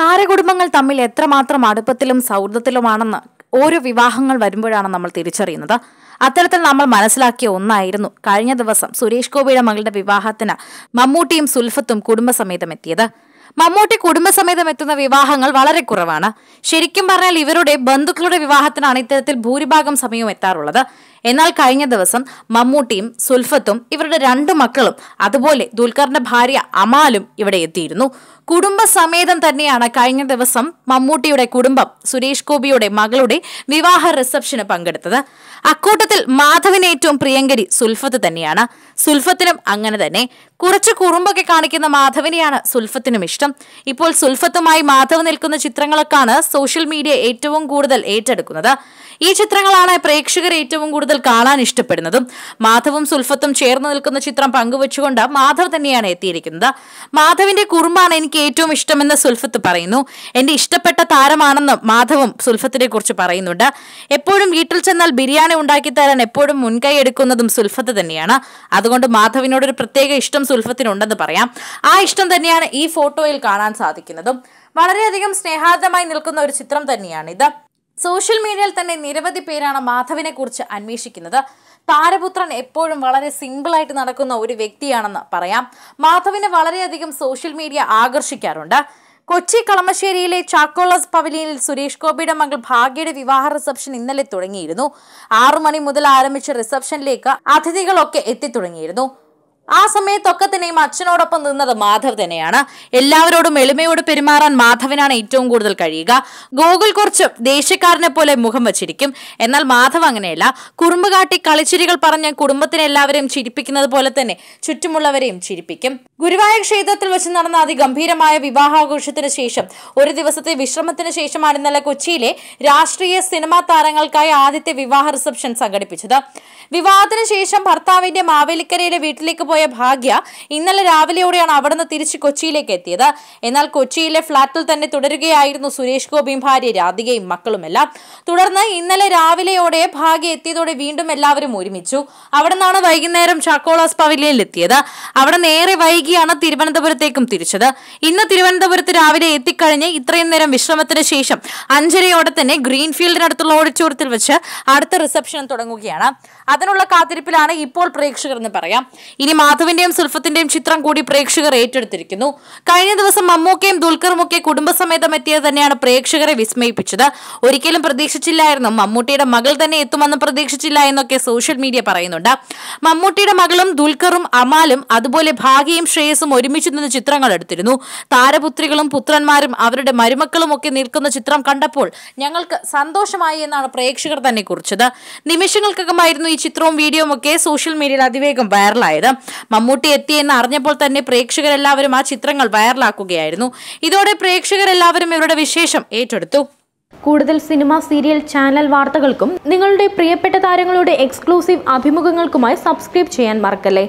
താരകുടുംബങ്ങൾ തമ്മിൽ എത്രമാത്രം അടുപ്പത്തിലും സൗഹൃദത്തിലുമാണെന്ന് ഓരോ വിവാഹങ്ങൾ വരുമ്പോഴാണ് നമ്മൾ തിരിച്ചറിയുന്നത് അത്തരത്തിൽ നമ്മൾ മനസ്സിലാക്കിയ ഒന്നായിരുന്നു കഴിഞ്ഞ ദിവസം സുരേഷ് ഗോപിയുടെ മകളുടെ വിവാഹത്തിന് മമ്മൂട്ടിയും സുൽഫത്തും കുടുംബസമേതം എത്തിയത് മമ്മൂട്ടി കുടുംബസമേതം എത്തുന്ന വിവാഹങ്ങൾ വളരെ കുറവാണ് ശരിക്കും പറഞ്ഞാൽ ഇവരുടെ ബന്ധുക്കളുടെ വിവാഹത്തിനാണ് ഇത്തരത്തിൽ ഭൂരിഭാഗം സമയവും എത്താറുള്ളത് എന്നാൽ കഴിഞ്ഞ ദിവസം മമ്മൂട്ടിയും സുൽഫത്തും ഇവരുടെ രണ്ടു മക്കളും അതുപോലെ ദുൽഖറിന്റെ ഭാര്യ അമാലും ഇവിടെ എത്തിയിരുന്നു കുടുംബസമേതം തന്നെയാണ് കഴിഞ്ഞ ദിവസം മമ്മൂട്ടിയുടെ കുടുംബം സുരേഷ് ഗോപിയുടെ മകളുടെ വിവാഹ റിസപ്ഷന് പങ്കെടുത്തത് അക്കൂട്ടത്തിൽ മാധവിന് ഏറ്റവും പ്രിയങ്കരി സുൽഫത്ത് തന്നെയാണ് സുൽഫത്തിനും അങ്ങനെ തന്നെ കുറച്ച് കുറുമ്പൊക്കെ കാണിക്കുന്ന മാധവിനെയാണ് സുൽഫത്തിനും ഇഷ്ടം ഇപ്പോൾ സുൽഫത്തുമായി മാധവ് നിൽക്കുന്ന ചിത്രങ്ങളൊക്കെയാണ് സോഷ്യൽ മീഡിയ ഏറ്റവും കൂടുതൽ ഏറ്റെടുക്കുന്നത് ഈ ചിത്രങ്ങളാണ് പ്രേക്ഷകർ ഏറ്റവും കൂടുതൽ കാണാൻ ഇഷ്ടപ്പെടുന്നതും മാധവും സുൽഫത്തും ചേർന്ന് നിൽക്കുന്ന ചിത്രം പങ്കുവച്ചുകൊണ്ട് മാധവ് തന്നെയാണ് എത്തിയിരിക്കുന്നത് മാധവിന്റെ കുറുമ്പാണ് എനിക്ക് ഏറ്റവും ഇഷ്ടമെന്ന് സുൽഫത്ത് പറയുന്നു എൻ്റെ ഇഷ്ടപ്പെട്ട താരമാണെന്ന് മാധവും സുൽഫത്തിനെ കുറിച്ച് പറയുന്നുണ്ട് എപ്പോഴും വീട്ടിൽ ചെന്നാൽ ബിരിയാണി ഉണ്ടാക്കി തരാൻ എപ്പോഴും മുൻകൈ എടുക്കുന്നതും സുൽഫത്ത് തന്നെയാണ് അതുകൊണ്ട് ഒരു പ്രത്യേക ഇഷ്ടം സുൽഫത്തിനുണ്ടെന്ന് പറയാം ആ ഇഷ്ടം തന്നെയാണ് ഈ ഫോട്ടോയിൽ കാണാൻ സാധിക്കുന്നതും വളരെയധികം സ്നേഹാർദ്ദമായി നിൽക്കുന്ന ഒരു ചിത്രം തന്നെയാണ് ഇത് സോഷ്യൽ മീഡിയയിൽ തന്നെ നിരവധി പേരാണ് മാധവിനെ കുറിച്ച് അന്വേഷിക്കുന്നത് താരപുത്രൻ എപ്പോഴും വളരെ സിമ്പിളായിട്ട് നടക്കുന്ന ഒരു വ്യക്തിയാണെന്ന് പറയാം മാധവിനെ വളരെയധികം സോഷ്യൽ മീഡിയ ആകർഷിക്കാറുണ്ട് കൊച്ചി കളമശ്ശേരിയിലെ ചാക്കോളസ് പവലിയനിൽ സുരേഷ് ഗോപിയുടെ മകൾ ഭാഗ്യയുടെ വിവാഹ റിസപ്ഷൻ ഇന്നലെ തുടങ്ങിയിരുന്നു ആറു മണി മുതൽ ആരംഭിച്ച റിസപ്ഷനിലേക്ക് അതിഥികളൊക്കെ എത്തിത്തുടങ്ങിയിരുന്നു ആ സമയത്തൊക്കെ തന്നെയും അച്ഛനോടൊപ്പം നിന്നത് മാധവ് തന്നെയാണ് എല്ലാവരോടും എളിമയോട് പെരുമാറാൻ മാധവനാണ് ഏറ്റവും കൂടുതൽ കഴിയുക ഗോകുൽ കുറച്ച് ദേഷ്യക്കാരനെ പോലെ മുഖം വച്ചിരിക്കും എന്നാൽ മാധവ് അങ്ങനെയല്ല കുറുമ്പ് കാട്ടി കളിച്ചിരികൾ പറഞ്ഞ് കുടുംബത്തിനെ എല്ലാവരെയും ചിരിപ്പിക്കുന്നത് പോലെ തന്നെ ചുറ്റുമുള്ളവരെയും ചിരിപ്പിക്കും ഗുരുവായ ക്ഷേത്രത്തിൽ വെച്ച് നടന്ന അതിഗംഭീരമായ വിവാഹാഘോഷത്തിന് ശേഷം ഒരു ദിവസത്തെ വിശ്രമത്തിന് ശേഷമാണ് ഇന്നലെ കൊച്ചിയിലെ രാഷ്ട്രീയ സിനിമാ താരങ്ങൾക്കായി ആദ്യത്തെ വിവാഹ റിസപ്ഷൻ സംഘടിപ്പിച്ചത് വിവാഹത്തിന് ശേഷം ഭർത്താവിന്റെ മാവേലിക്കരയിലെ വീട്ടിലേക്ക് പോയ പോയ ഭാഗ്യ ഇന്നലെ രാവിലെയോടെയാണ് അവിടുന്ന് തിരിച്ച് കൊച്ചിയിലേക്ക് എത്തിയത് എന്നാൽ കൊച്ചിയിലെ ഫ്ളാറ്റിൽ തന്നെ തുടരുകയായിരുന്നു സുരേഷ് ഗോപിയും ഭാര്യ രാധികയും മക്കളുമെല്ലാം തുടർന്ന് ഇന്നലെ രാവിലെയോടെ ഭാഗ്യ എത്തിയതോടെ വീണ്ടും എല്ലാവരും ഒരുമിച്ചു അവിടെ നിന്നാണ് വൈകുന്നേരം ചാക്കോളാസ് പവലിയനിൽ എത്തിയത് അവിടെ നേരെ വൈകിയാണ് തിരുവനന്തപുരത്തേക്കും തിരിച്ചത് ഇന്ന് തിരുവനന്തപുരത്ത് രാവിലെ എത്തിക്കഴിഞ്ഞ് ഇത്രയും നേരം വിശ്രമത്തിന് ശേഷം അഞ്ചരയോടെ തന്നെ ഗ്രീൻഫീൽഡിനടുത്തുള്ള ഓഡിറ്റോറിയത്തിൽ വെച്ച് അടുത്ത റിസപ്ഷൻ തുടങ്ങുകയാണ് അതിനുള്ള കാത്തിരിപ്പിലാണ് ഇപ്പോൾ പ്രേക്ഷകർ എന്ന് പറയാം ഇനി മാധവിന്റെയും സുൽഫത്തിന്റെയും ചിത്രം കൂടി പ്രേക്ഷകർ ഏറ്റെടുത്തിരിക്കുന്നു കഴിഞ്ഞ ദിവസം മമ്മൂക്കയും ദുൽഖറുമൊക്കെ കുടുംബസമേതം എത്തിയത് തന്നെയാണ് പ്രേക്ഷകരെ വിസ്മയിപ്പിച്ചത് ഒരിക്കലും പ്രതീക്ഷിച്ചില്ലായിരുന്നു മമ്മൂട്ടിയുടെ മകൾ തന്നെ എത്തുമെന്ന് പ്രതീക്ഷിച്ചില്ല എന്നൊക്കെ സോഷ്യൽ മീഡിയ പറയുന്നുണ്ട് മമ്മൂട്ടിയുടെ മകളും ദുൽഖറും അമാലും അതുപോലെ ഭാഗ്യയും ശ്രേയസും ഒരുമിച്ച് നിന്ന് ചിത്രങ്ങൾ എടുത്തിരുന്നു താരപുത്രികളും പുത്രന്മാരും അവരുടെ മരുമക്കളും ഒക്കെ നിൽക്കുന്ന ചിത്രം കണ്ടപ്പോൾ ഞങ്ങൾക്ക് സന്തോഷമായി എന്നാണ് പ്രേക്ഷകർ തന്നെ കുറിച്ചത് നിമിഷങ്ങൾക്കകമായിരുന്നു ഈ ചിത്രവും വീഡിയോ ഒക്കെ സോഷ്യൽ മീഡിയയിൽ അതിവേഗം വൈറലായത് മമ്മൂട്ടി എത്തിയെന്ന് അറിഞ്ഞപ്പോൾ തന്നെ പ്രേക്ഷകരെല്ലാവരും ആ ചിത്രങ്ങൾ വൈറലാക്കുകയായിരുന്നു ഇതോടെ പ്രേക്ഷകരെല്ലാവരും ഇവരുടെ വിശേഷം ഏറ്റെടുത്തു കൂടുതൽ സിനിമ സീരിയൽ ചാനൽ വാർത്തകൾക്കും നിങ്ങളുടെ പ്രിയപ്പെട്ട താരങ്ങളുടെ എക്സ്ക്ലൂസീവ് അഭിമുഖങ്ങൾക്കുമായി സബ്സ്ക്രൈബ് ചെയ്യാൻ മറക്കല്ലേ